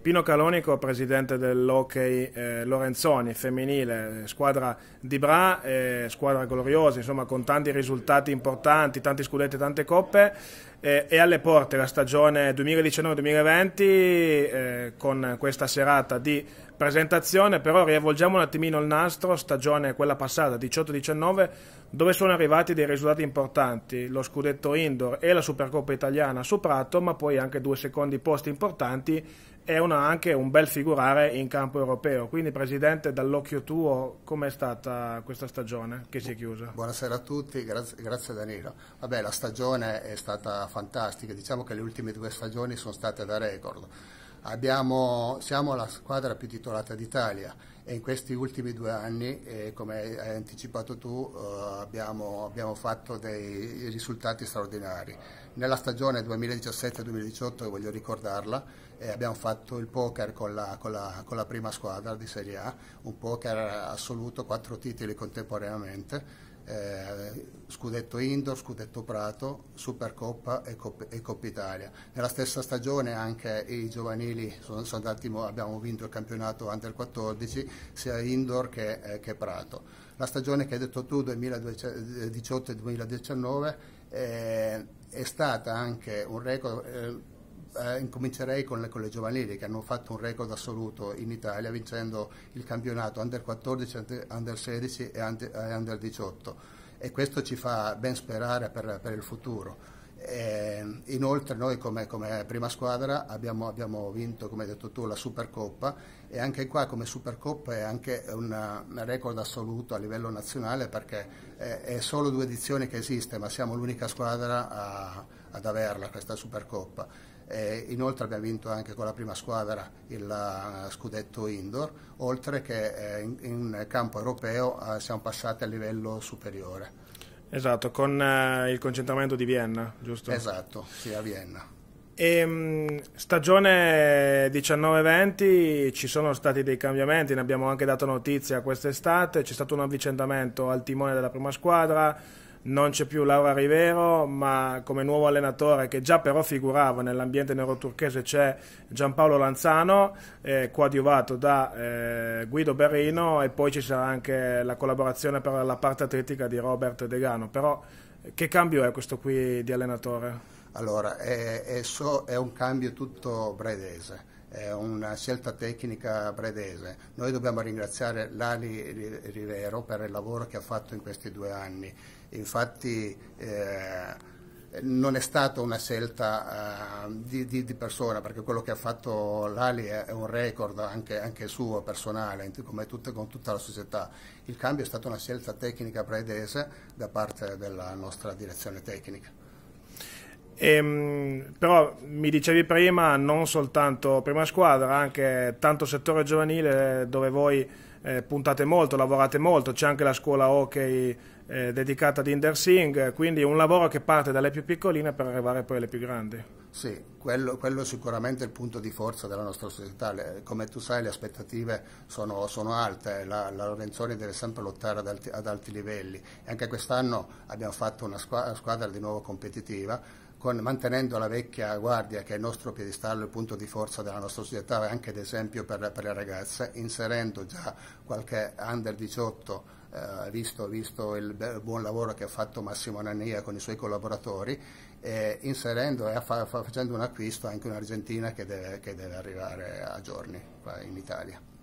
Pino Calonico, presidente dell'Hockey eh, Lorenzoni, femminile, squadra di Bra, eh, squadra gloriosa, insomma, con tanti risultati importanti, tanti scudetti, e tante coppe, eh, è alle porte la stagione 2019-2020 eh, con questa serata di presentazione, però riavvolgiamo un attimino il nastro, stagione quella passata, 18-19, dove sono arrivati dei risultati importanti, lo scudetto indoor e la Supercoppa italiana su Prato, ma poi anche due secondi posti importanti è una, anche un bel figurare in campo europeo. Quindi, Presidente, dall'occhio tuo, com'è stata questa stagione che si è chiusa? Buonasera a tutti, grazie, grazie Danilo. Vabbè, la stagione è stata fantastica, diciamo che le ultime due stagioni sono state da record. Abbiamo, siamo la squadra più titolata d'Italia e in questi ultimi due anni, eh, come hai anticipato tu, eh, abbiamo, abbiamo, fatto dei risultati straordinari. Nella stagione 2017-2018, voglio ricordarla, eh, abbiamo fatto il poker con la, con, la, con la prima squadra di Serie A, un poker assoluto, quattro titoli contemporaneamente eh, scudetto Indoor, scudetto Prato, Supercoppa e, Cop e Coppa Italia. Nella stessa stagione anche i giovanili sono, sono andati, abbiamo vinto il campionato Under 14 sia Indoor che, eh, che Prato. La stagione che hai detto tu 2018-2019 eh, eh, è stata anche un record eh, eh, incomincerei con le, con le, giovanili che hanno fatto un record assoluto in Italia vincendo il campionato under 14, under 16 e under, 18 e questo ci fa ben sperare per, per il futuro. E ehm, inoltre noi come, come prima squadra abbiamo, abbiamo, vinto, come hai detto tu, la Supercoppa e anche qua come Supercoppa è anche un record assoluto a livello nazionale perché è, è, solo due edizioni che esiste ma siamo l'unica squadra a, ad averla questa Supercoppa eh, inoltre abbiamo vinto anche con la prima squadra il uh, scudetto indoor, oltre che eh, in, in, campo europeo uh, siamo passati a livello superiore. Esatto, con uh, il concentramento di Vienna, giusto? Esatto, sì, a Vienna. E, ehm, stagione 19-20 ci sono stati dei cambiamenti, ne abbiamo anche dato notizia quest'estate, c'è stato un avvicendamento al timone della prima squadra, non c'è più Laura Rivero, ma come nuovo allenatore che già però figurava nell'ambiente neuroturchese c'è Giampaolo Lanzano, eh, coadiuvato da eh, Guido Berrino e poi ci sarà anche la collaborazione per la parte atletica di Robert Degano. Però eh, che cambio è questo qui di allenatore? Allora, è, è, so, è un cambio tutto bredese eh, una scelta tecnica bredese. Noi dobbiamo ringraziare Lali Rivero per il lavoro che ha fatto in questi due anni. Infatti eh, non è stata una scelta uh, di, di, di, persona, perché quello che ha fatto Lali è, è un record anche, anche suo, personale, come tutte, con tutta la società. Il cambio è stata una scelta tecnica predese da parte della nostra direzione tecnica. Ehm, però mi dicevi prima, non soltanto prima squadra, anche tanto settore giovanile dove voi eh, puntate molto, lavorate molto, c'è anche la scuola hockey eh, dedicata ad Indersing, quindi un lavoro che parte dalle più piccoline per arrivare poi alle più grandi. Sì, quello, quello sicuramente il punto di forza della nostra società, le, come tu sai le aspettative sono, sono alte, la, la, Lorenzoni deve sempre lottare ad alti, ad alti livelli e anche quest'anno abbiamo fatto una squadra, una squadra di nuovo competitiva con, mantenendo la vecchia guardia che è il nostro piedistallo, il punto di forza della nostra società, anche ad esempio per, per le ragazze, inserendo già qualche under 18 eh, visto, visto, il buon lavoro che ha fatto Massimo Anania con i suoi collaboratori, eh, inserendo e fa facendo un acquisto anche un'Argentina che, che deve arrivare a giorni qua in Italia.